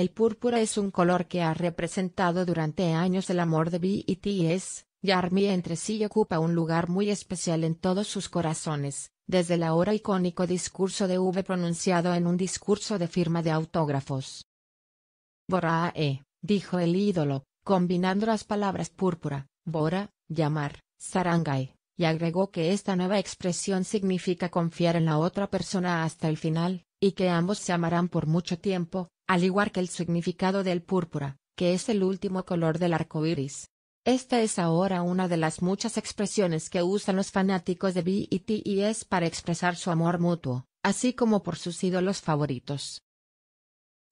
El púrpura es un color que ha representado durante años el amor de B y e T y es ARMY entre sí ocupa un lugar muy especial en todos sus corazones, desde el ahora icónico discurso de V pronunciado en un discurso de firma de autógrafos. Borae, dijo el ídolo, combinando las palabras púrpura, bora, llamar, sarangai, y agregó que esta nueva expresión significa confiar en la otra persona hasta el final, y que ambos se amarán por mucho tiempo, al igual que el significado del púrpura, que es el último color del arco iris. Esta es ahora una de las muchas expresiones que usan los fanáticos de BTS para expresar su amor mutuo, así como por sus ídolos favoritos.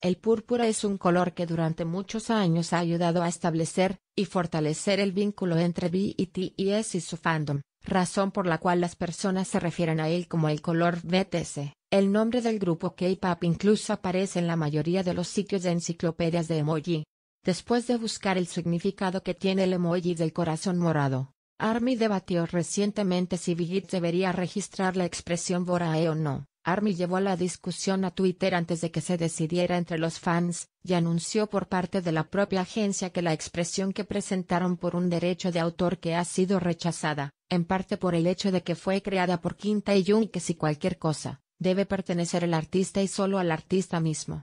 El púrpura es un color que durante muchos años ha ayudado a establecer y fortalecer el vínculo entre BTS y su fandom, razón por la cual las personas se refieren a él como el color BTS. El nombre del grupo K-pop incluso aparece en la mayoría de los sitios de enciclopedias de emoji. Después de buscar el significado que tiene el emoji del corazón morado, ARMY debatió recientemente si Vigit debería registrar la expresión Borae o no. Army llevó la discusión a Twitter antes de que se decidiera entre los fans, y anunció por parte de la propia agencia que la expresión que presentaron por un derecho de autor que ha sido rechazada, en parte por el hecho de que fue creada por Quinta y Jung que si cualquier cosa, debe pertenecer al artista y solo al artista mismo.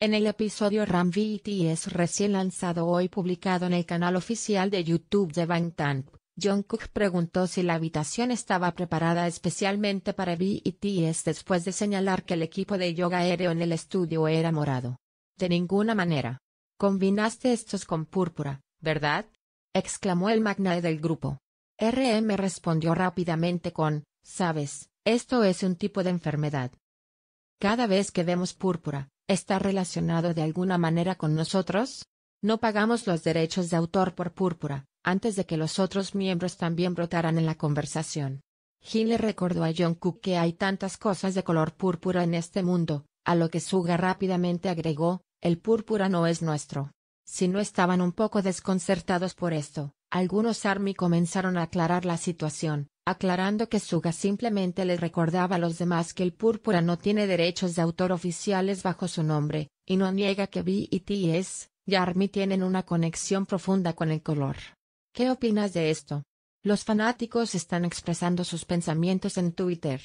En el episodio Ramviti es recién lanzado hoy publicado en el canal oficial de YouTube de Bangtan. Cook preguntó si la habitación estaba preparada especialmente para y BTS e después de señalar que el equipo de yoga aéreo en el estudio era morado. De ninguna manera. Combinaste estos con púrpura, ¿verdad? exclamó el magnate del grupo. RM respondió rápidamente con, sabes, esto es un tipo de enfermedad. Cada vez que vemos púrpura, ¿está relacionado de alguna manera con nosotros? No pagamos los derechos de autor por púrpura, antes de que los otros miembros también brotaran en la conversación. Jin le recordó a Jungkook que hay tantas cosas de color púrpura en este mundo, a lo que Suga rápidamente agregó, el púrpura no es nuestro. Si no estaban un poco desconcertados por esto, algunos ARMY comenzaron a aclarar la situación, aclarando que Suga simplemente les recordaba a los demás que el púrpura no tiene derechos de autor oficiales bajo su nombre, y no niega que BTS y ARMY tienen una conexión profunda con el color. ¿Qué opinas de esto? Los fanáticos están expresando sus pensamientos en Twitter.